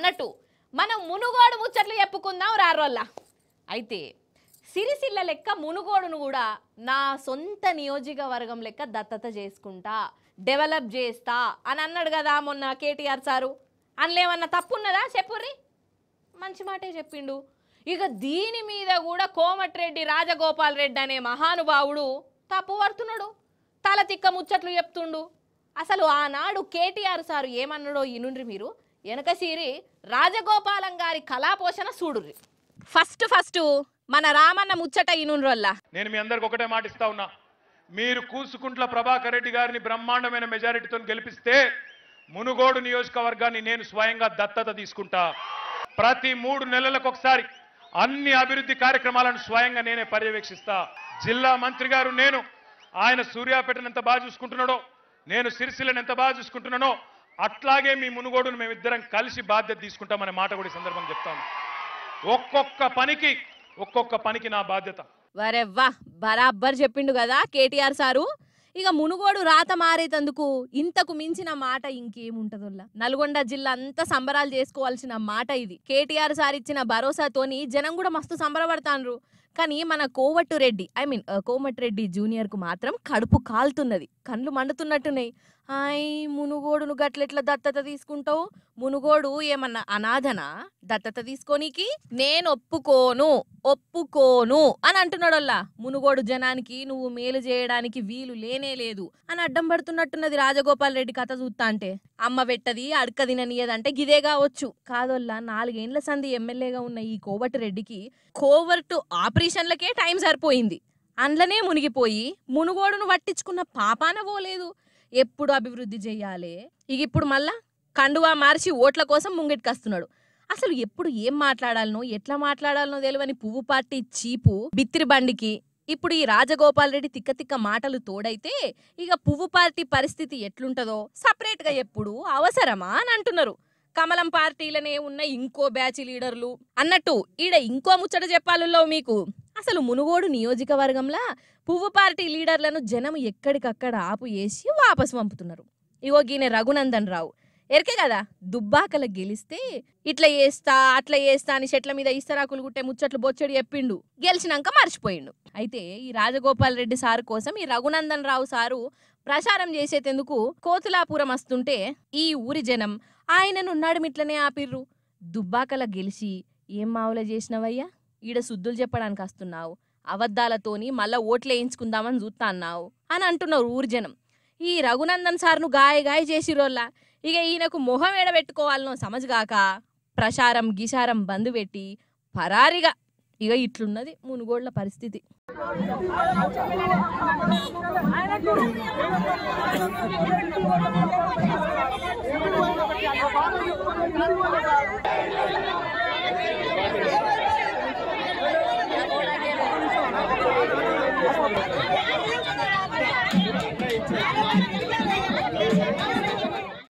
అన్నట్టు మనం మునుగోడు ముచ్చట్లు చెప్పుకుందాం రారోల్లా అయితే సిరిసిల్ల లెక్క మునుగోడును కూడా నా సొంత నియోజకవర్గం లెక్క దత్తత చేసుకుంటా డెవలప్ చేస్తా అని అన్నాడు కదా మొన్న కేటీఆర్ సారు తప్పు తప్పున్నదా చెప్పుర్రి మంచి మాటే చెప్పిండు ఇక దీని మీద కూడా కోమటిరెడ్డి రాజగోపాల్ రెడ్డి అనే మహానుభావుడు తప్పు పడుతున్నాడు తల తిక్క ముచ్చట్లు చెప్తుండు అసలు ఆనాడు కేటీఆర్ సారు ఏమన్నాడో ఇనుండ్రి మీరు వెనకసీరి రాజగోపాలం గారి కళాపోషణ చూడుర్రి ఫస్ట్ ఫస్ట్ మన రామన్న ముచ్చట ఇనున్రోల్లా నేను మీ అందరికి ఒకటే మాట ఇస్తా ఉన్నా మీరు కూసుకుంట్ల ప్రభాకర్ రెడ్డి గారిని బ్రహ్మాండమైన మెజారిటీతో గెలిపిస్తే మునుగోడు నియోజకవర్గాన్ని నేను స్వయంగా దత్తత తీసుకుంటా ప్రతి మూడు నెలలకు ఒకసారి అన్ని అభివృద్ధి కార్యక్రమాలను స్వయంగా నేనే పర్యవేక్షిస్తా జిల్లా మంత్రి గారు నేను ఆయన సూర్యాపేటను ఎంత బాగా చూసుకుంటున్నాడో నేను సిరిసిల్లను ఎంత బాగా చూసుకుంటున్నానో అట్లాగే మీ మునుగోడును మేమిద్దరం కలిసి బాధ్యత తీసుకుంటామనే మాట కూడా ఈ సందర్భం చెప్తాను ఒక్కొక్క పనికి ఒక్కొక్క పనికి నా బాధ్యత వరెవ్వా బరాబర్ చెప్పిండు కదా కేటీఆర్ సారు ఇక మునుగోడు రాత మారేతందుకు ఇంతకు మించిన మాట ఇంకేముంటదోల్లా నల్గొండ జిల్లా అంతా సంబరాలు చేసుకోవాల్సిన మాట ఇది కేటీఆర్ సార్ ఇచ్చిన భరోసాతోని జనం కూడా మస్తు సంబరపడతాను కానీ మన కోవట్టు రెడ్డి ఐ మీన్ కోమటిరెడ్డి జూనియర్కు మాత్రం కడుపు కాలుతున్నది కండ్లు మండుతున్నట్టున్నాయి హాయ్ మునుగోడును గట్లెట్ల దత్తత తీసుకుంటావు మునుగోడు ఏమన్నా అనాథన దత్తత తీసుకోనికి నేను ఒప్పుకోను ఒప్పుకోను అని అంటున్నాడల్లా మునుగోడు జనానికి నువ్వు మేలు చేయడానికి వీలు లేనే లేదు అని అడ్డం పడుతున్నట్టున్నది రాజగోపాల్ రెడ్డి కథ చూస్తా అంటే అమ్మ పెట్టది అడక గిదేగా గిదే కావచ్చు కాదోల్లా నాలుగేండ్ల సంధి ఎమ్మెల్యేగా ఉన్న ఈ కోవట్ రెడ్డికి కోవర్టు ఆపరేషన్ ఆపరేషన్లకే టైం సరిపోయింది అందులోనే మునిగిపోయి మునుగోడును పట్టించుకున్న పాపాన పోలేదు ఎప్పుడు అభివృద్ధి చెయ్యాలి ఇక ఇప్పుడు మళ్ళా కండువా మార్చి ఓట్ల కోసం ముంగిటికొస్తున్నాడు అసలు ఎప్పుడు ఏం మాట్లాడాలనో ఎట్లా మాట్లాడాలనో తెలియని పువ్వు పార్టీ చీపు బిత్తిరి బండికి ఇప్పుడు ఈ రాజగోపాల్ రెడ్డి తిక్క తిక్క మాటలు తోడైతే ఇక పువ్వు పార్టీ పరిస్థితి ఎట్లుంటుందో సపరేట్గా ఎప్పుడు అవసరమా అని అంటున్నారు కమలం పార్టీలనే ఉన్న ఇంకో బ్యాచ్ లీడర్లు అన్నట్టు ఈడ ఇంకో ముచ్చట చెప్పాలలో మీకు అసలు మునుగోడు నియోజకవర్గంలో పువ్వు పార్టీ లీడర్లను జనం ఎక్కడికక్కడ ఆపు వేసి వాపసు పంపుతున్నారు ఇగో గీనే రఘునందన్ రావు ఎరికే కదా దుబ్బాకల గెలిస్తే ఇట్లా చేస్తా అట్లా చేస్తా అని చెట్ల మీద ఇస్తరాకులు గుట్టే ముచ్చట్లు బొచ్చడి చెప్పిండు గెలిచినాక మర్చిపోయిండు అయితే ఈ రాజగోపాల్ రెడ్డి సారు కోసం ఈ రఘునందన్ రావు సారు ప్రచారం చేసేటందుకు కోతులాపురం వస్తుంటే ఈ ఊరి జనం ఆయనను నడుమిట్లనే ఆపిర్రు దుబ్బాకల గెలిచి ఏం మావుల చేసినవయ్యా ఈడ శుద్ధులు చెప్పడానికి వస్తున్నావు అబద్ధాలతోని మళ్ళా ఓట్లు వేయించుకుందామని చూస్తా అన్నావు అని అంటున్నారు ఊరి జనం ఈ రఘునందన్ సార్ను గాయ గాయ చేసిరోళ్ళ ఇక ఈయనకు మొహం ఏడబెట్టుకోవాలనో సమజ్గాక ప్రసారం గిషారం బందు పెట్టి పరారిగా ఇక ఇట్లున్నది మునుగోళ్ల పరిస్థితి